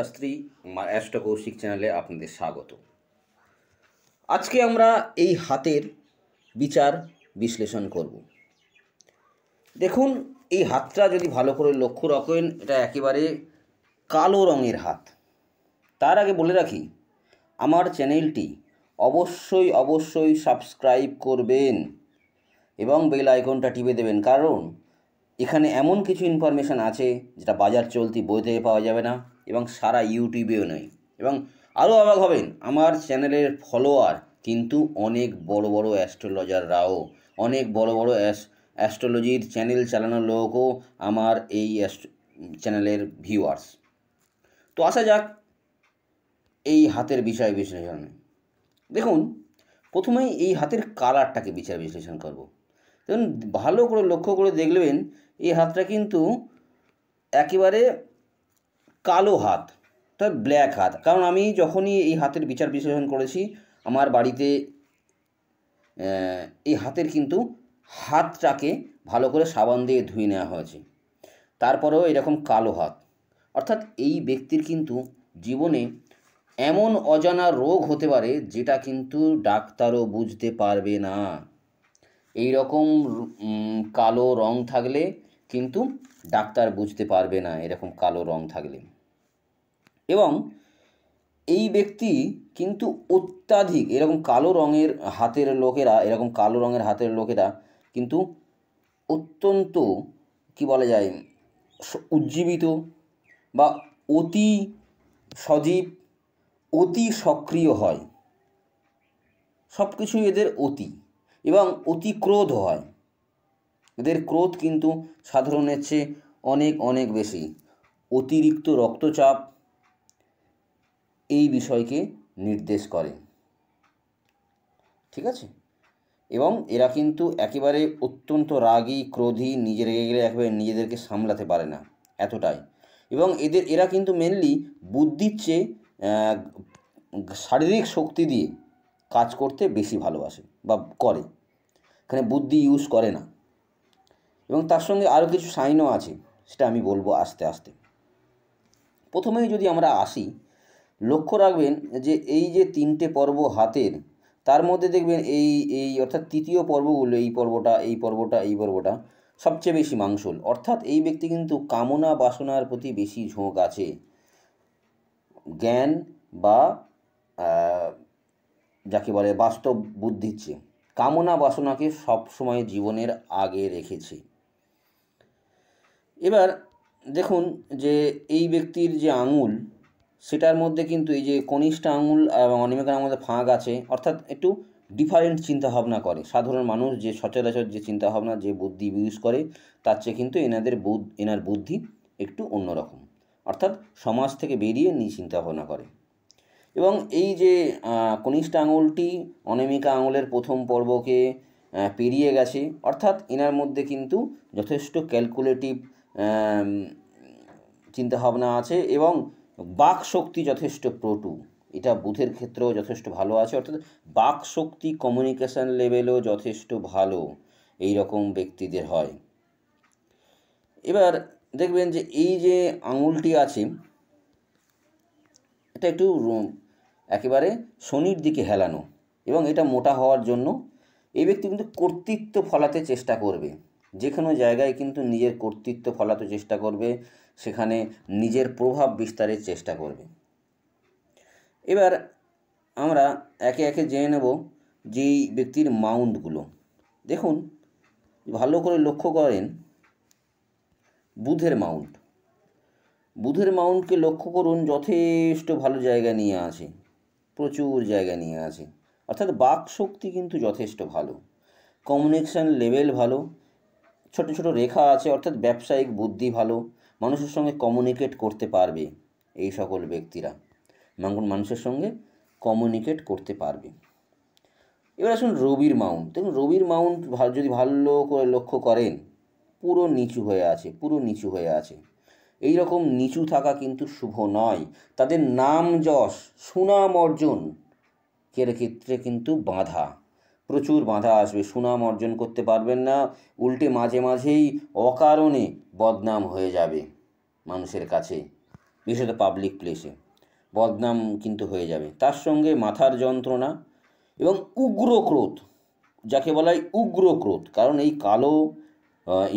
Shastri Astra Kaushik চ্যানেলে আপনাদের স্বাগত আজকে আমরা এই হাতের বিচার বিশ্লেষণ করব দেখুন এই হাতটা যদি ভালো করে লক্ষ্য রাখেন এটা একেবারে কালো রঙের হাত তার আগে বলে রাখি আমার চ্যানেলটি অবশ্যই অবশ্যই সাবস্ক্রাইব করবেন এবং বেল আইকনটা টিপে দেবেন কারণ এখানে এমন কিছু ইনফরমেশান আছে যেটা বাজার চলতি বই থেকে পাওয়া যাবে না এবং সারা ইউটিউবেও নয় এবং আরও অবাক হবেন আমার চ্যানেলের ফলোয়ার কিন্তু অনেক বড় বড় অ্যাস্ট্রোলজাররাও অনেক বড় বড় অ্যাস্ট্রোলজির চ্যানেল চালানোর লোকও আমার এই চ্যানেলের ভিউয়ার্স তো আসা যাক এই হাতের বিষয় বিশ্লেষণে দেখুন প্রথমেই এই হাতের কালারটাকে বিচার বিশ্লেষণ করব দেখুন ভালো করে লক্ষ্য করে দেখলেন এই হাতটা কিন্তু একেবারে কালো হাত অর্থাৎ ব্ল্যাক হাত কারণ আমি যখনই এই হাতের বিচার বিশ্লেষণ করেছি আমার বাড়িতে এই হাতের কিন্তু হাতটাকে ভালো করে সাবান দিয়ে ধুয়ে নেওয়া হয়েছে তারপরেও এরকম কালো হাত অর্থাৎ এই ব্যক্তির কিন্তু জীবনে এমন অজানা রোগ হতে পারে যেটা কিন্তু ডাক্তারও বুঝতে পারবে না এই রকম কালো রং থাকলে কিন্তু ডাক্তার বুঝতে পারবে না এরকম কালো রং থাকলে এবং এই ব্যক্তি কিন্তু অত্যাধিক এরকম কালো রঙের হাতের লোকেরা এরকম কালো রঙের হাতের লোকেরা কিন্তু অত্যন্ত কি বলা যায় উজ্জীবিত বা অতি সজীব অতি সক্রিয় হয় সব কিছুই এদের অতি এবং অতি ক্রোধ হয় এদের ক্রোধ কিন্তু সাধারণের চেয়ে অনেক অনেক বেশি অতিরিক্ত রক্তচাপ এই বিষয়কে নির্দেশ করে ঠিক আছে এবং এরা কিন্তু একেবারে অত্যন্ত রাগী ক্রোধী নিজে রেগে গেলে একেবারে নিজেদেরকে সামলাতে পারে না এতটাই এবং এদের এরা কিন্তু মেনলি বুদ্ধির চেয়ে শারীরিক শক্তি দিয়ে কাজ করতে বেশি ভালোবাসে বা করে এখানে বুদ্ধি ইউজ করে না এবং তার সঙ্গে আরও কিছু সাইনও আছে সেটা আমি বলবো আস্তে আস্তে প্রথমেই যদি আমরা আসি লক্ষ্য রাখবেন যে এই যে তিনটে পর্ব হাতের তার মধ্যে দেখবেন এই এই অর্থাৎ তৃতীয় পর্বগুলো এই পর্বটা এই পর্বটা এই পর্বটা সবচেয়ে বেশি মাংসল অর্থাৎ এই ব্যক্তি কিন্তু কামনা বাসনার প্রতি বেশি ঝোঁক আছে জ্ঞান বা যাকে বলে বাস্তব বুদ্ধির চেয়ে কামনা বাসনাকে সবসময় জীবনের আগে রেখেছে এবার দেখুন যে এই ব্যক্তির যে আঙুল সেটার মধ্যে কিন্তু এই যে কনিষ্ঠ আঙুল এবং অনিমেকার আঙুলের ফাঁক আছে অর্থাৎ একটু ডিফারেন্ট চিন্তাভাবনা করে সাধারণ মানুষ যে সচরাচর যে চিন্তাভাবনা যে বুদ্ধি ইউজ করে তার চেয়ে কিন্তু এনাদের বুধ এনার বুদ্ধি একটু অন্যরকম অর্থাৎ সমাজ থেকে বেরিয়ে নিয়ে চিন্তাভাবনা করে এবং এই যে কনিষ্ঠ আঙুলটি অনামিকা আঙুলের প্রথম পর্বকে পেরিয়ে গেছে অর্থাৎ এনার মধ্যে কিন্তু যথেষ্ট ক্যালকুলেটিভ চিন্তাভাবনা আছে এবং বাক শক্তি যথেষ্ট প্রটু এটা বুথের ক্ষেত্রেও যথেষ্ট ভালো আছে অর্থাৎ বাক শক্তি কমিউনিকেশান লেভেলও যথেষ্ট ভালো এই রকম ব্যক্তিদের হয় এবার দেখবেন যে এই যে আঙুলটি আছে এটা একটু একেবারে শনির দিকে হেলানো এবং এটা মোটা হওয়ার জন্য এই ব্যক্তি কিন্তু কর্তৃত্ব ফলাতে চেষ্টা করবে যে কোনো জায়গায় কিন্তু নিজের কর্তৃত্ব ফলাতে চেষ্টা করবে সেখানে নিজের প্রভাব বিস্তারের চেষ্টা করবে এবার আমরা একে একে জেনে নেব যেই ব্যক্তির মাউন্টগুলো দেখুন ভালো করে লক্ষ্য করেন বুধের মাউন্ট বুধের মাউন্টকে লক্ষ্য করুন যথেষ্ট ভালো জায়গা নিয়ে আছে প্রচুর জায়গা নিয়ে আছে অর্থাৎ বাক শক্তি কিন্তু যথেষ্ট ভালো কমিউনিকেশান লেভেল ভালো ছোট ছোট রেখা আছে অর্থাৎ ব্যবসায়িক বুদ্ধি ভালো মানুষের সঙ্গে কমিউনিকেট করতে পারবে এই সকল ব্যক্তিরা মাঙ্গন মানুষের সঙ্গে কমিউনিকেট করতে পারবে এবার আসুন রবির মাউন্ট দেখুন রবির মাউন্ট যদি ভালো করে লক্ষ্য করেন পুরো নিচু হয়ে আছে পুরো নিচু হয়ে আছে এই রকম নিচু থাকা কিন্তু শুভ নয় তাদের নাম যশ সুনাম অর্জন ক্ষেত্রে কিন্তু বাধা প্রচুর বাধা আসবে সুনাম অর্জন করতে পারবেন না উল্টে মাঝে মাঝেই অকারণে বদনাম হয়ে যাবে মানুষের কাছে বিশেষত পাবলিক প্লেসে বদনাম কিন্তু হয়ে যাবে তার সঙ্গে মাথার যন্ত্রণা এবং উগ্র ক্রোধ যাকে বলা হয় উগ্র ক্রোধ কারণ এই কালো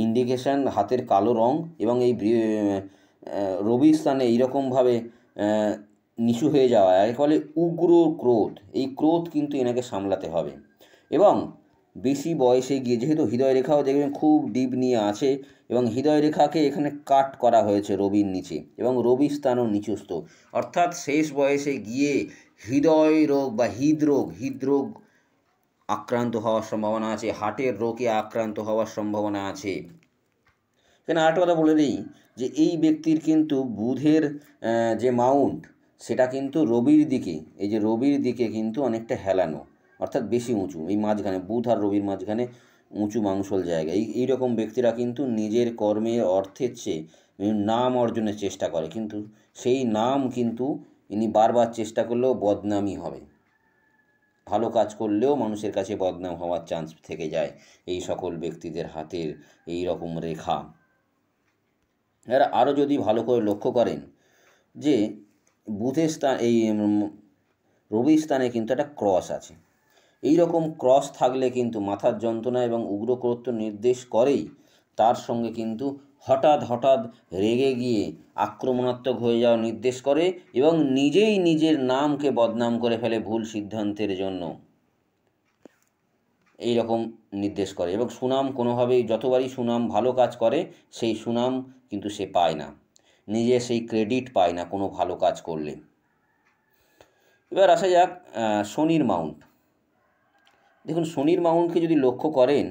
ইন্ডিকেশান হাতের কালো রং এবং এই রবি স্থানে এইরকমভাবে নিচু হয়ে যাওয়া এর ফলে উগ্র ক্রোধ এই ক্রোধ কিন্তু এনাকে সামলাতে হবে এবং বেশি বয়সে গিয়ে যেহেতু হৃদয় রেখাও দেখবেন খুব ডিপ নিয়ে আছে এবং হৃদয় রেখাকে এখানে কাট করা হয়েছে রবির নিচে এবং রবি স্থানও নিচুস্ত অর্থাৎ শেষ বয়সে গিয়ে হৃদয় রোগ বা হৃদরোগ হৃদরোগ আক্রান্ত হওয়ার সম্ভাবনা আছে হার্টের রোগে আক্রান্ত হওয়ার সম্ভাবনা আছে এখানে আরেকটা কথা বলে দিই যে এই ব্যক্তির কিন্তু বুধের যে মাউন্ট সেটা কিন্তু রবির দিকে এই যে রবির দিকে কিন্তু অনেকটা হেলানো অর্থাৎ বেশি উঁচু এই মাঝখানে বুধ আর রবির মাঝখানে উঁচু মাংসল জায়গা এই এইরকম ব্যক্তিরা কিন্তু নিজের কর্মের অর্থের চেয়ে নাম অর্জনের চেষ্টা করে কিন্তু সেই নাম কিন্তু ইনি বারবার চেষ্টা করলেও বদনামই হবে ভালো কাজ করলেও মানুষের কাছে বদনাম হওয়ার চান্স থেকে যায় এই সকল ব্যক্তিদের হাতের এই রকম রেখা এরা আরও যদি ভালো করে লক্ষ্য করেন যে বুধের স্থান এই রবির স্থানে কিন্তু একটা ক্রস আছে এই রকম ক্রস থাকলে কিন্তু মাথার যন্ত্রণা এবং উগ্রকরত্ব নির্দেশ করেই তার সঙ্গে কিন্তু হঠাৎ হঠাৎ রেগে গিয়ে আক্রমণাত্মক হয়ে যাওয়া নির্দেশ করে এবং নিজেই নিজের নামকে বদনাম করে ফেলে ভুল সিদ্ধান্তের জন্য এই রকম নির্দেশ করে এবং সুনাম কোনোভাবেই যতবারই সুনাম ভালো কাজ করে সেই সুনাম কিন্তু সে পায় না নিজে সেই ক্রেডিট পায় না কোনো ভালো কাজ করলে এবার আসা যাক শনির মাউন্ট দেখুন শনির মাউন্টকে যদি লক্ষ্য করেন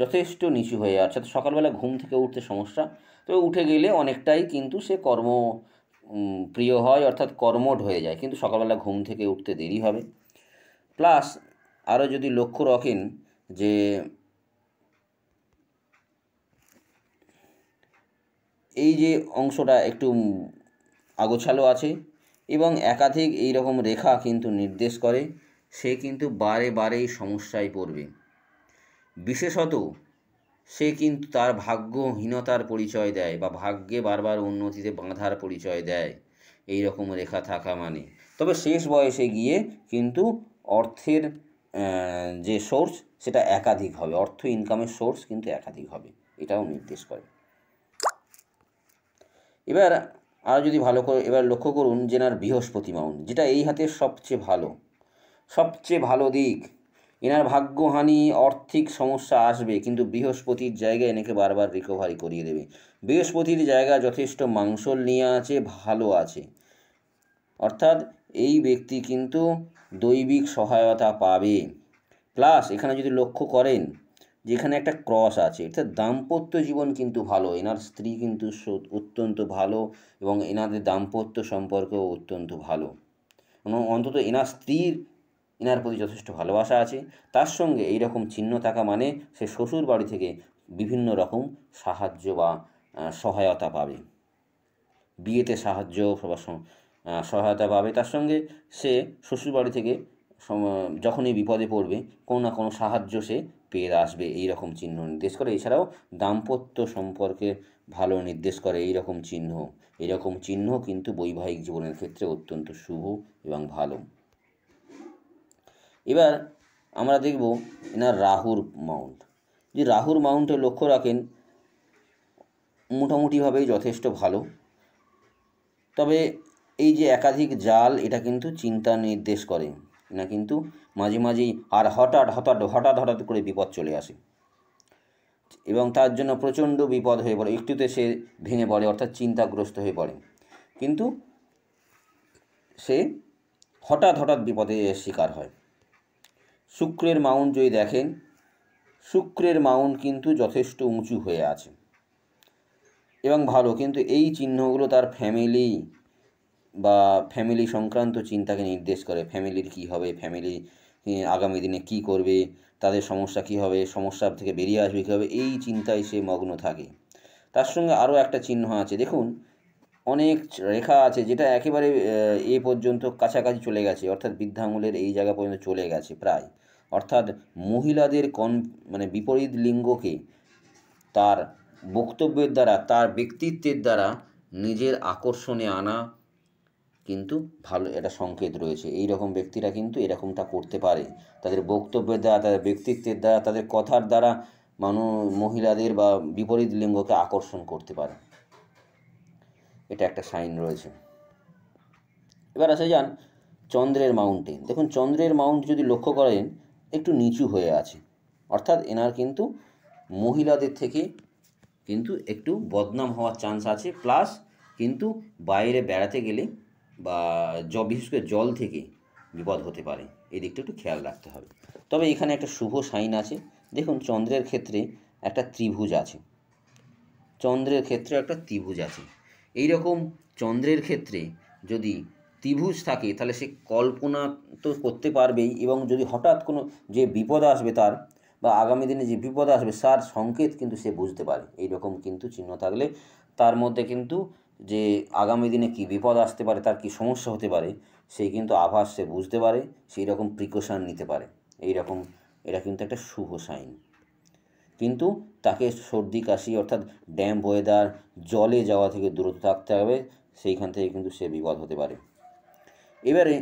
যথেষ্ট নিচু হয়ে অর্থাৎ সকালবেলা ঘুম থেকে উঠতে সমস্যা তো উঠে গেলে অনেকটাই কিন্তু সে কর্ম প্রিয় হয় অর্থাৎ কর্মট হয়ে যায় কিন্তু সকালবেলা ঘুম থেকে উঠতে দেরি হবে প্লাস আরও যদি লক্ষ্য রাখেন যে এই যে অংশটা একটু আগোছালো আছে এবং একাধিক এই রকম রেখা কিন্তু নির্দেশ করে সে কিন্তু বারে বারেই সমস্যায় পড়বে বিশেষত সে কিন্তু তার ভাগ্যহীনতার পরিচয় দেয় বা ভাগ্যে বারবার উন্নতিতে বাঁধার পরিচয় দেয় এই রকম রেখা থাকা মানে তবে শেষ বয়সে গিয়ে কিন্তু অর্থের যে সোর্স সেটা একাধিক হবে অর্থ ইনকামের সোর্স কিন্তু একাধিক হবে এটাও নির্দেশ করে এবার আরও যদি ভালো করে এবার লক্ষ্য করুন যেনার বৃহস্পতি মাউন্ট যেটা এই হাতের সবচেয়ে ভালো সবচেয়ে ভালো দিক এনার ভাগ্যহানি আর্থিক সমস্যা আসবে কিন্তু বৃহস্পতির জায়গায় এনাকে বারবার রিকভারি করিয়ে দেবে বৃহস্পতির জায়গা যথেষ্ট মাংসল নিয়ে আছে ভালো আছে অর্থাৎ এই ব্যক্তি কিন্তু দৈবিক সহায়তা পাবে প্লাস এখানে যদি লক্ষ্য করেন যে এখানে একটা ক্রস আছে অর্থাৎ দাম্পত্য জীবন কিন্তু ভালো এনার স্ত্রী কিন্তু অত্যন্ত ভালো এবং এনাদের দাম্পত্য সম্পর্ক অত্যন্ত ভালো অন্তত এনার স্ত্রীর এনার প্রতি যথেষ্ট ভালোবাসা আছে তার সঙ্গে এই রকম চিহ্ন থাকা মানে সে শ্বশুর বাড়ি থেকে বিভিন্ন রকম সাহায্য বা সহায়তা পাবে বিয়েতে সাহায্য বা সহায়তা পাবে তার সঙ্গে সে শ্বশুরবাড়ি থেকে যখনই বিপদে পড়বে কোনো না কোনো সাহায্য সে পেয়ে আসবে এই রকম চিহ্ন নির্দেশ করে এছাড়াও দাম্পত্য সম্পর্কে ভালো নির্দেশ করে এই রকম চিহ্ন এরকম চিহ্ন কিন্তু বৈবাহিক জীবনের ক্ষেত্রে অত্যন্ত শুভ এবং ভালো এবার আমরা দেখব এনার রাহুর মাউন্ট যে রাহুর মাউন্টে লক্ষ্য রাখেন মোটামুটিভাবেই যথেষ্ট ভালো তবে এই যে একাধিক জাল এটা কিন্তু চিন্তা নির্দেশ করে না কিন্তু মাঝে মাঝেই আর হঠাৎ হঠাৎ হঠাৎ হঠাৎ করে বিপদ চলে আসে এবং তার জন্য প্রচণ্ড বিপদ হয়ে পড়ে একটুতে সে ভেঙে পড়ে অর্থাৎ চিন্তাগ্রস্ত হয়ে পড়ে কিন্তু সে হঠাৎ হঠাৎ বিপদে শিকার হয় শুক্রের মাউন্ট যদি দেখেন শুক্রের মাউন্ট কিন্তু যথেষ্ট উঁচু হয়ে আছে এবং ভালো কিন্তু এই চিহ্নগুলো তার ফ্যামিলি বা ফ্যামিলি সংক্রান্ত চিন্তাকে নির্দেশ করে ফ্যামিলির কি হবে ফ্যামিলি আগামী দিনে কি করবে তাদের সমস্যা কি হবে সমস্যা থেকে বেরিয়ে আসবে কীভাবে এই চিন্তায় সে মগ্ন থাকে তার সঙ্গে আরও একটা চিহ্ন আছে দেখুন অনেক রেখা আছে যেটা একেবারে এ পর্যন্ত কাছাকাছি চলে গেছে অর্থাৎ বৃদ্ধাঙ্গুলের এই জায়গা পর্যন্ত চলে গেছে প্রায় অর্থাৎ মহিলাদের কন মানে বিপরীত লিঙ্গকে তার বক্তব্যের দ্বারা তার ব্যক্তিত্বের দ্বারা নিজের আকর্ষণে আনা কিন্তু ভালো এটা সংকেত রয়েছে এই রকম ব্যক্তিরা কিন্তু এরকমটা করতে পারে তাদের বক্তব্যের দ্বারা তাদের ব্যক্তিত্বের দ্বারা তাদের কথার দ্বারা মানুষ মহিলাদের বা বিপরীত লিঙ্গকে আকর্ষণ করতে পারে এটা একটা সাইন রয়েছে এবার আসে যান চন্দ্রের মাউন্টেন দেখুন চন্দ্রের মাউন্ট যদি লক্ষ্য করেন একটু নিচু হয়ে আছে অর্থাৎ এনার কিন্তু মহিলাদের থেকে কিন্তু একটু বদনাম হওয়ার চান্স আছে প্লাস কিন্তু বাইরে বেড়াতে গেলে বা জ বিশেষ করে জল থেকে বিপদ হতে পারে এই দিকটা একটু খেয়াল রাখতে হবে তবে এখানে একটা শুভ সাইন আছে দেখুন চন্দ্রের ক্ষেত্রে একটা ত্রিভুজ আছে চন্দ্রের ক্ষেত্রে একটা ত্রিভুজ আছে এই রকম চন্দ্রের ক্ষেত্রে যদি ত্রিভুজ থাকে তাহলে সে কল্পনা তো করতে পারবেই এবং যদি হঠাৎ কোনো যে বিপদ আসবে তার বা আগামী দিনে যে বিপদ আসবে তার সংকেত কিন্তু সে বুঝতে পারে এই রকম কিন্তু চিহ্ন থাকলে তার মধ্যে কিন্তু যে আগামী দিনে কি বিপদ আসতে পারে তার কি সমস্যা হতে পারে সেই কিন্তু আভাস সে বুঝতে পারে সেই রকম প্রিকশান নিতে পারে এই রকম এটা কিন্তু একটা শুভ সাইন কিন্তু তাকে সর্দি কাশি অর্থাৎ ড্যাম ওয়েদার জলে যাওয়া থেকে দূরত থাকতে হবে সেইখান থেকে কিন্তু সে বিপদ হতে পারে এবারে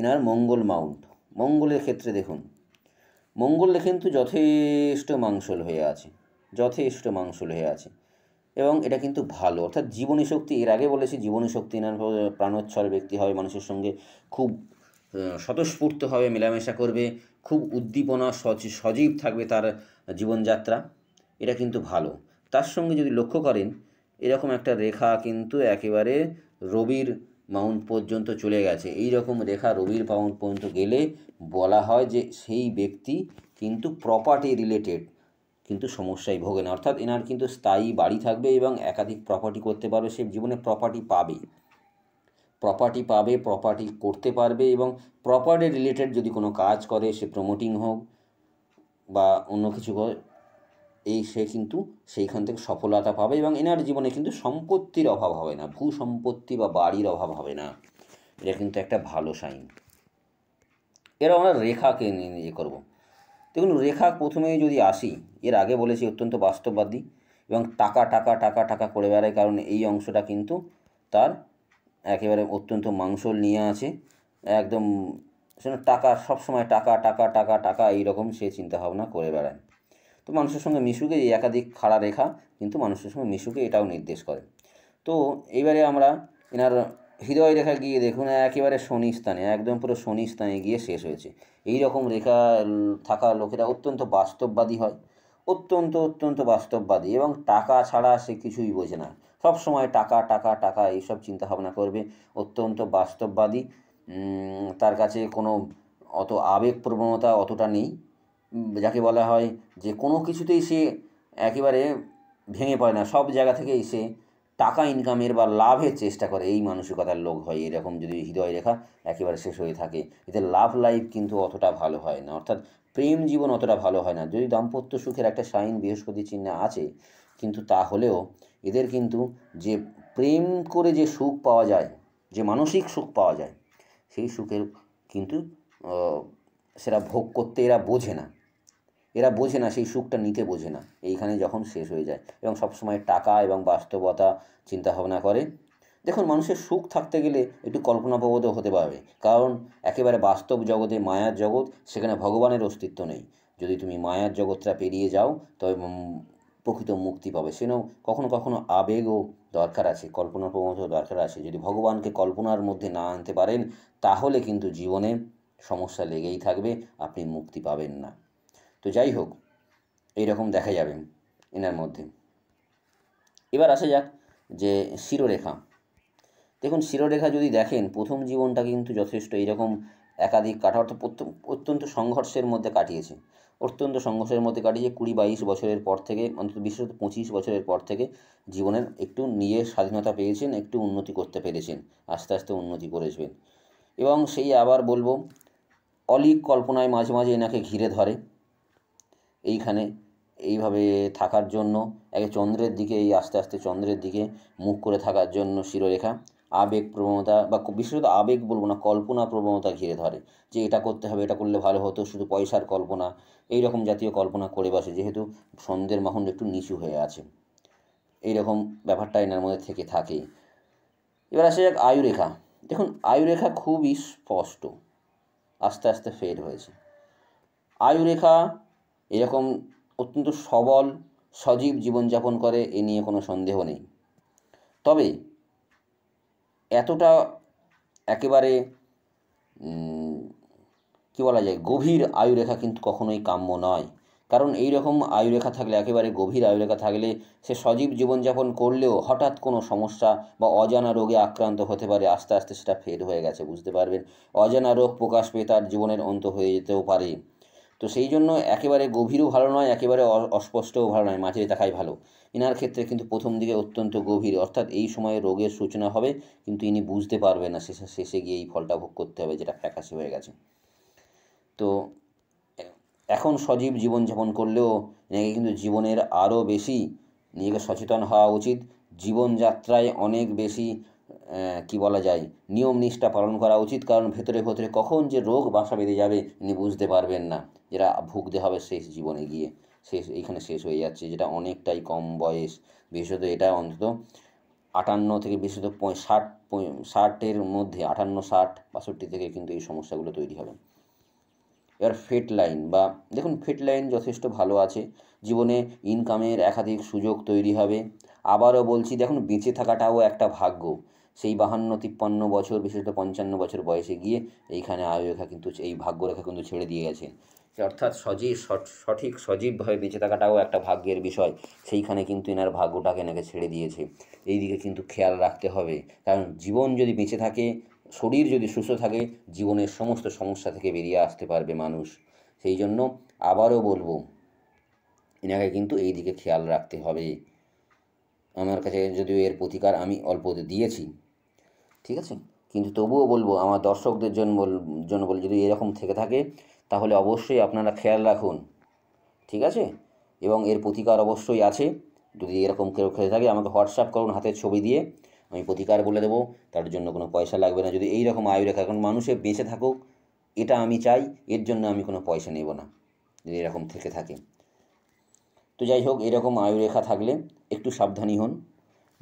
এনার মঙ্গল মাউন্ট মঙ্গলের ক্ষেত্রে দেখুন মঙ্গলে কিন্তু যথেষ্ট মাংসল হয়ে আছে যথেষ্ট মাংসল হয়ে আছে এবং এটা কিন্তু ভালো অর্থাৎ জীবনী শক্তি এর আগে বলেছি জীবনী শক্তি এনার প্রাণোচ্ছল ব্যক্তি হয় মানুষের সঙ্গে খুব স্বতঃস্ফূর্তভাবে মেলামেশা করবে খুব উদ্দীপনা সজীব থাকবে তার জীবনযাত্রা এটা কিন্তু ভালো তার সঙ্গে যদি লক্ষ্য করেন এরকম একটা রেখা কিন্তু একেবারে রবির মাউন্ট পর্যন্ত চলে গেছে এই রকম রেখা রবির মাউন্ট পর্যন্ত গেলে বলা হয় যে সেই ব্যক্তি কিন্তু প্রপার্টি রিলেটেড কিন্তু সমস্যায় ভোগেন অর্থাৎ এনার কিন্তু স্থায়ী বাড়ি থাকবে এবং একাধিক প্রপার্টি করতে পারবে সে জীবনে প্রপার্টি পাবে প্রপার্টি পাবে প্রপার্টি করতে পারবে এবং প্রপার্টি রিলেটেড যদি কোনো কাজ করে সে প্রমোটিং হোক বা অন্য কিছু এই সে কিন্তু সেইখান থেকে সফলতা পাবে এবং এনার জীবনে কিন্তু সম্পত্তির অভাব হবে না ভূ সম্পত্তি বা বাড়ির অভাব হবে না এটা কিন্তু একটা ভালো সাইন এরা আমরা রেখাকে নিয়ে ইয়ে করবো দেখুন রেখা প্রথমে যদি আসি এর আগে বলেছি অত্যন্ত বাস্তববাদী এবং টাকা টাকা টাকা টাকা করে বেড়ায় কারণ এই অংশটা কিন্তু তার একেবারে অত্যন্ত মাংসল নিয়ে আছে একদম সে টাকা সবসময় টাকা টাকা টাকা টাকা এইরকম সে চিন্তাভাবনা করে বেড়ায় তো মানুষের সঙ্গে মিশুকে এই একাধিক খাড়া রেখা কিন্তু মানুষের সঙ্গে মিশুকে এটাও নির্দেশ করে তো এইবারে আমরা এনার হৃদয় রেখা গিয়ে দেখুন একেবারে শনি স্থানে একদম পুরো শনি স্থানে গিয়ে শেষ হয়েছে এই রকম রেখা থাকা লোকেরা অত্যন্ত বাস্তববাদী হয় অত্যন্ত অত্যন্ত বাস্তববাদী এবং টাকা ছাড়া সে কিছুই বোঝে না সব সময় টাকা টাকা টাকা এইসব ভাবনা করবে অত্যন্ত বাস্তববাদী তার কাছে কোনো অত আবেগ প্রবণতা অতটা নেই যাকে বলা হয় যে কোনো কিছুতেই সে একেবারে ভেঙে পড়ে না সব জায়গা থেকেই সে টাকা ইনকামের বা লাভের চেষ্টা করে এই মানসিকতার লোক হয় এরকম যদি হৃদয় রেখা একেবারে শেষ হয়ে থাকে এদের লাভ লাইফ কিন্তু অতটা ভালো হয় না অর্থাৎ প্রেম জীবন অতটা ভালো হয় না যদি দাম্পত্য সুখের একটা সাইন বৃহস্পতি চিহ্ন আছে কিন্তু তা হলেও এদের কিন্তু যে প্রেম করে যে সুখ পাওয়া যায় যে মানসিক সুখ পাওয়া যায় সেই সুখের কিন্তু সেটা ভোগ করতে এরা বোঝে না এরা বোঝে না সেই সুখটা নিতে বোঝে না এইখানে যখন শেষ হয়ে যায় এবং সবসময় টাকা এবং বাস্তবতা চিন্তাভাবনা করে দেখুন মানুষের সুখ থাকতে গেলে একটু কল্পনাপ্রবদ হতে পারবে কারণ একেবারে বাস্তব জগতে মায়ার জগৎ সেখানে ভগবানের অস্তিত্ব নেই যদি তুমি মায়ার জগৎটা পেরিয়ে যাও তবে প্রকৃত মুক্তি পাবে সেন কখনো কখনো আবেগও দরকার আছে কল্পনার দরকার আছে যদি ভগবানকে কল্পনার মধ্যে না আনতে পারেন তাহলে কিন্তু জীবনে সমস্যা লেগেই থাকবে আপনি মুক্তি পাবেন না তো যাই হোক এইরকম দেখা যাবে এনার মধ্যে এবার আসা যাক যে শিরোরেখা দেখুন শিরোরেখা যদি দেখেন প্রথম জীবনটা কিন্তু যথেষ্ট এইরকম একাধিক কাটা অর্থাৎ অত্যন্ত সংঘর্ষের মধ্যে কাটিয়েছে অত্যন্ত সংঘর্ষের মধ্যে কাটিয়েছে কুড়ি বাইশ বছরের পর থেকে অন্তত বিশেষত পঁচিশ বছরের পর থেকে জীবনের একটু নিজের স্বাধীনতা পেয়েছেন একটু উন্নতি করতে পেরেছেন আস্তে আস্তে উন্নতি করেছেন এবং সেই আবার বলবো অলিক কল্পনায় মাঝে মাঝে এনাকে ঘিরে ধরে এইখানে এইভাবে থাকার জন্য একে চন্দ্রের দিকে এই আস্তে আস্তে চন্দ্রের দিকে মুখ করে থাকার জন্য শিরোরেখা আবেগ প্রবণতা বা বিশেষত আবেগ বলবো না কল্পনা প্রবণতা ঘিরে ধরে যে এটা করতে হবে এটা করলে ভালো হতো শুধু পয়সার কল্পনা এই রকম জাতীয় কল্পনা করে বসে যেহেতু সন্ধ্যের মাহন একটু নিচু হয়ে আছে এই রকম ব্যাপারটা এনার মধ্যে থেকে থাকে এবার আসে যাক আয়ুরেখা দেখুন আয়ুরেখা খুবই স্পষ্ট আস্তে আস্তে ফেড হয়েছে আয়ুরেখা এরকম অত্যন্ত সবল সজীব জীবনযাপন করে এ নিয়ে কোনো সন্দেহ নেই তবে এতটা একেবারে কি বলা যায় গভীর আয়ুরেখা কিন্তু কখনোই কাম্য নয় কারণ এই রকম আয়ুরেখা থাকলে একেবারে গভীর আয়ুরেখা থাকলে সে সজীব জীবনযাপন করলেও হঠাৎ কোনো সমস্যা বা অজানা রোগে আক্রান্ত হতে পারে আস্তে আস্তে সেটা ফের হয়ে গেছে বুঝতে পারবেন অজানা রোগ প্রকাশ পেয়ে তার জীবনের অন্ত হয়ে যেতেও পারে তো সেই জন্য একেবারে গভীরও ভালো নয় একেবারে অস্পষ্টও ভালো নয় মাঝে দেখাই ভালো এনার ক্ষেত্রে কিন্তু প্রথম দিকে অত্যন্ত গভীর অর্থাৎ এই সময়ে রোগের সূচনা হবে কিন্তু ইনি বুঝতে পারবে না শেষে শেষে গিয়ে এই ফলটা ভোগ করতে হবে যেটা ফ্যাকাশে হয়ে গেছে তো এখন সজীব জীবনযাপন করলেও এনাকে কিন্তু জীবনের আরও বেশি নিজেকে সচেতন হওয়া উচিত জীবনযাত্রায় অনেক বেশি কি বলা যায় নিয়ম নিষ্ঠা পালন করা উচিত কারণ ভেতরে ভেতরে কখন যে রোগ বাসা বেঁধে যাবে ইনি বুঝতে পারবেন না যেটা ভুগতে হবে শেষ জীবনে গিয়ে শেষ এইখানে শেষ হয়ে যাচ্ছে যেটা অনেকটাই কম বয়স বিশেষত এটা অন্তত আটান্ন থেকে বিশেষত ষাট ষাটের মধ্যে আটান্ন ষাট বাষট্টি থেকে কিন্তু এই সমস্যাগুলো তৈরি হবে এবার ফেট লাইন বা দেখুন ফেট লাইন যথেষ্ট ভালো আছে জীবনে ইনকামের একাধিক সুযোগ তৈরি হবে আবারও বলছি দেখুন বেঁচে থাকাটাও একটা ভাগ্য সেই বাহান্ন তিপ্পান্ন বছর বিশেষত পঞ্চান্ন বছর বয়সে গিয়ে এইখানে আয়ুরেখা কিন্তু এই ভাগ্যরেখা কিন্তু ছেড়ে দিয়ে গেছেন অর্থাৎ সজীব সঠিক সজীবভাবে বেঁচে থাকাটাও একটা ভাগ্যের বিষয় সেইখানে কিন্তু এনার ভাগ্যটাকে এনাকে ছেড়ে দিয়েছে এই দিকে কিন্তু খেয়াল রাখতে হবে কারণ জীবন যদি বেঁচে থাকে শরীর যদি সুস্থ থাকে জীবনের সমস্ত সমস্যা থেকে বেরিয়ে আসতে পারবে মানুষ সেই জন্য আবারও বলবো এনাকে কিন্তু এই দিকে খেয়াল রাখতে হবে আমার কাছে যদিও এর প্রতিকার আমি অল্পতে দিয়েছি ঠিক আছে কিন্তু তবুও বলবো আমার দর্শকদের জন্য জন্য বলি যদি এরকম থেকে থাকে তাহলে অবশ্যই আপনারা খেয়াল রাখুন ঠিক আছে এবং এর প্রতিকার অবশ্যই আছে যদি এরকম কেউ খেয়ে থাকে আমাকে হোয়াটসঅ্যাপ করুন হাতের ছবি দিয়ে আমি প্রতিকার বলে দেবো তার জন্য কোনো পয়সা লাগবে না যদি এই রকম আয়ু রেখা কারণ মানুষে বেঁচে থাকুক এটা আমি চাই এর জন্য আমি কোনো পয়সা নেব না যদি এরকম থেকে থাকে তো যাই হোক এরকম আয়ু রেখা থাকলে একটু সাবধানী হন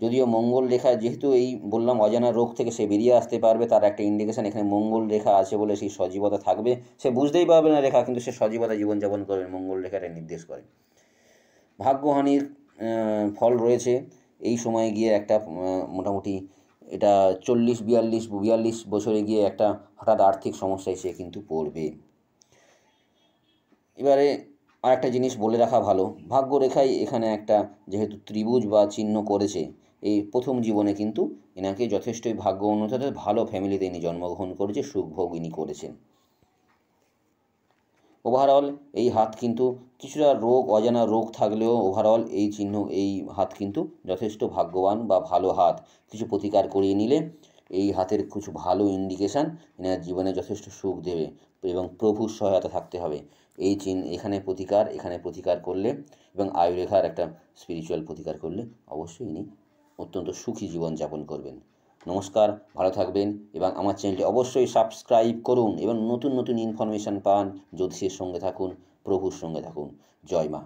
যদিও মঙ্গল রেখা যেহেতু এই বললাম অজানা রোগ থেকে সে বেরিয়ে আসতে পারবে তার একটা ইন্ডিকেশান এখানে মঙ্গল রেখা আছে বলে সেই সজীবতা থাকবে সে বুঝতেই পারবে না রেখা কিন্তু সে সজীবতা জীবনযাপন করবে মঙ্গল রেখাটা নির্দেশ করে ভাগ্যহানির ফল রয়েছে এই সময়ে গিয়ে একটা মোটামুটি এটা চল্লিশ বিয়াল্লিশ বিয়াল্লিশ বছরে গিয়ে একটা হঠাৎ আর্থিক সমস্যায় সে কিন্তু পড়বে এবারে আরেকটা জিনিস বলে রাখা ভালো ভাগ্যরেখাই এখানে একটা যেহেতু ত্রিভুজ বা চিহ্ন করেছে এই প্রথম জীবনে কিন্তু এনাকে যথেষ্টই ভাগ্য উন্নত ভালো ফ্যামিলিতে ইনি জন্মগ্রহণ করেছে সুখভোগ ইনি করেছেন ওভারঅল এই হাত কিন্তু কিছুটা রোগ অজানা রোগ থাকলেও ওভারঅল এই চিহ্ন এই হাত কিন্তু যথেষ্ট ভাগ্যবান বা ভালো হাত কিছু প্রতিকার করিয়ে নিলে এই হাতের কিছু ভালো ইন্ডিকেশান এনার জীবনে যথেষ্ট সুখ দেবে এবং প্রভুর সহায়তা থাকতে হবে এই চিহ্ন এখানে প্রতিকার এখানে প্রতিকার করলে এবং আয়ুরেখার একটা স্পিরিচুয়াল প্রতিকার করলে অবশ্যই ইনি অত্যন্ত সুখী জীবনযাপন করবেন নমস্কার ভালো থাকবেন এবং আমার চ্যানেলটি অবশ্যই সাবস্ক্রাইব করুন এবং নতুন নতুন ইনফরমেশান পান জ্যোতিষের সঙ্গে থাকুন প্রভুর সঙ্গে থাকুন জয় মা